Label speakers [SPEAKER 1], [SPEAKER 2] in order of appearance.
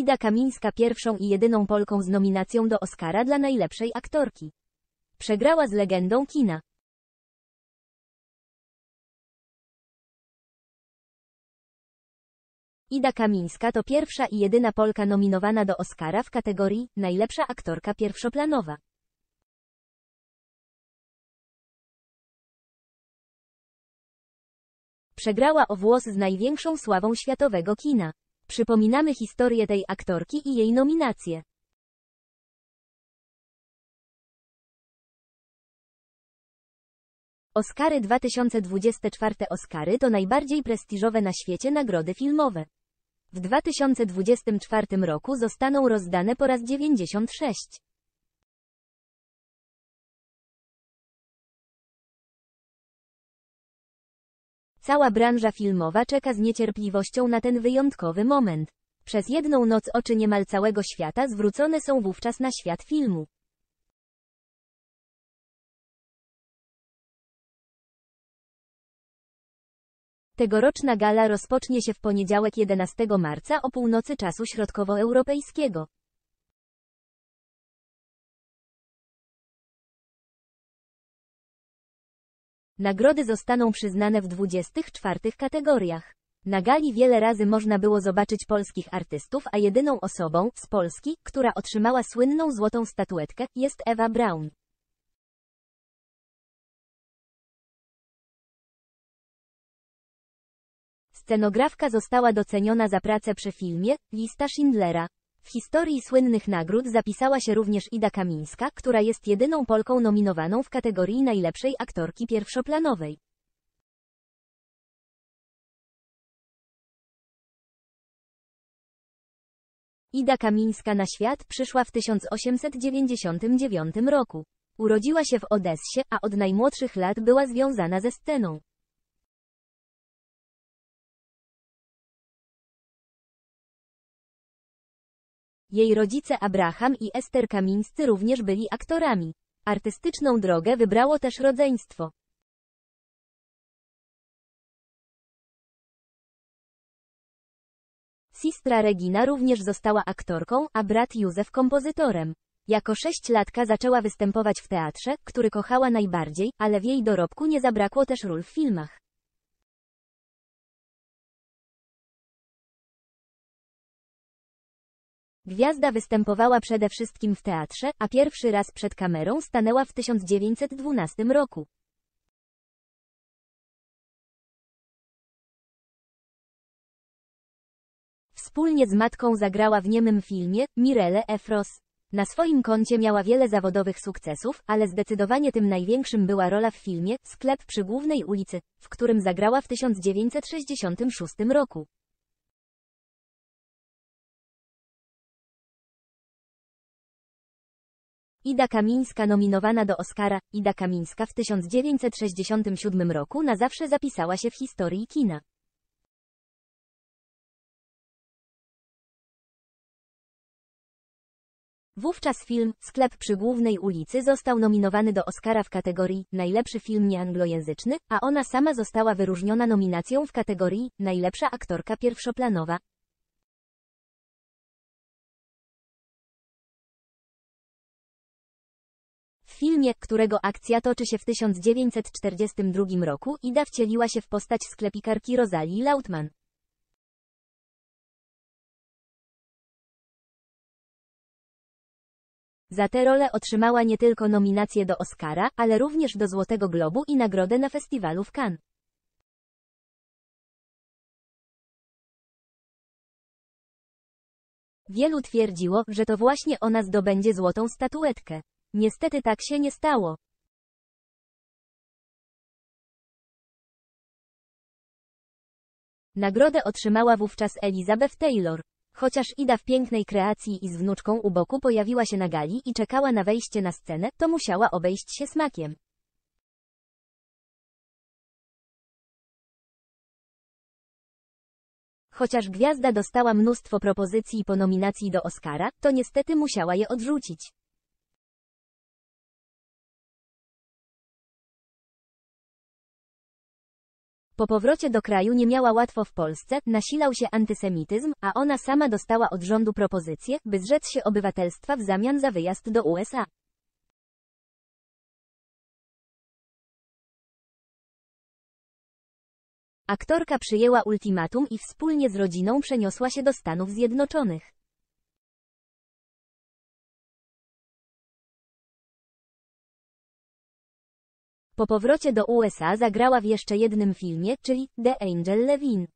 [SPEAKER 1] Ida Kamińska pierwszą i jedyną Polką z nominacją do Oscara dla najlepszej aktorki.
[SPEAKER 2] Przegrała z legendą kina. Ida Kamińska to pierwsza i jedyna Polka nominowana do Oscara w kategorii Najlepsza aktorka pierwszoplanowa. Przegrała o włos z największą sławą światowego kina. Przypominamy historię tej aktorki i jej nominacje. Oscary 2024
[SPEAKER 1] Oscary to najbardziej prestiżowe na świecie nagrody filmowe. W 2024
[SPEAKER 2] roku zostaną rozdane po raz 96. Cała branża filmowa czeka z niecierpliwością na ten wyjątkowy moment. Przez jedną noc oczy niemal całego świata zwrócone są wówczas na świat filmu. Tegoroczna gala rozpocznie się w poniedziałek 11 marca o północy czasu środkowoeuropejskiego. Nagrody zostaną przyznane w 24
[SPEAKER 1] kategoriach. Na gali wiele razy można było zobaczyć polskich artystów, a jedyną
[SPEAKER 2] osobą z Polski, która otrzymała słynną złotą statuetkę, jest Ewa Braun. Scenografka została doceniona za pracę przy filmie Lista
[SPEAKER 1] Schindlera. W historii słynnych nagród zapisała się również Ida Kamińska, która jest jedyną
[SPEAKER 2] Polką nominowaną w kategorii najlepszej aktorki pierwszoplanowej. Ida Kamińska na świat przyszła w 1899 roku. Urodziła się w Odessie, a od najmłodszych lat była związana ze sceną. Jej rodzice Abraham i Ester Kamińscy również byli aktorami. Artystyczną drogę wybrało też rodzeństwo. Sistra Regina również
[SPEAKER 1] została aktorką, a brat Józef kompozytorem. Jako sześciolatka zaczęła występować w
[SPEAKER 2] teatrze, który kochała najbardziej, ale w jej dorobku nie zabrakło też ról w filmach. Gwiazda występowała przede wszystkim w teatrze, a pierwszy raz przed kamerą stanęła w 1912 roku. Wspólnie z matką zagrała
[SPEAKER 1] w niemym filmie Mirelle Efros. Na swoim koncie miała wiele zawodowych sukcesów, ale zdecydowanie tym największym była rola w filmie Sklep przy głównej ulicy, w którym zagrała w
[SPEAKER 2] 1966 roku. Ida Kamińska nominowana
[SPEAKER 1] do Oscara, Ida Kamińska w 1967 roku na zawsze zapisała się w
[SPEAKER 2] historii kina. Wówczas film Sklep przy głównej ulicy został
[SPEAKER 1] nominowany do Oscara w kategorii Najlepszy film nieanglojęzyczny, a ona sama została wyróżniona
[SPEAKER 2] nominacją w kategorii Najlepsza aktorka pierwszoplanowa. filmie, którego akcja toczy się w 1942 roku, Ida wcieliła się w postać sklepikarki Rosalii Lautman. Za tę rolę otrzymała nie tylko nominację do Oscara, ale również do Złotego Globu i nagrodę na festiwalu w Cannes. Wielu twierdziło, że to właśnie ona zdobędzie złotą statuetkę. Niestety tak się nie stało. Nagrodę otrzymała wówczas Elizabeth Taylor. Chociaż Ida w
[SPEAKER 1] pięknej kreacji i z wnuczką u boku pojawiła się na gali i czekała na wejście na scenę, to musiała
[SPEAKER 2] obejść się smakiem. Chociaż gwiazda dostała mnóstwo propozycji po nominacji do Oscara, to niestety musiała je odrzucić. Po powrocie do kraju nie miała łatwo w Polsce, nasilał się antysemityzm, a ona sama dostała od rządu propozycję, by zrzec się obywatelstwa w zamian za wyjazd do USA. Aktorka przyjęła ultimatum i wspólnie z rodziną przeniosła się do Stanów Zjednoczonych. Po powrocie do USA zagrała w jeszcze jednym filmie, czyli The Angel Levine.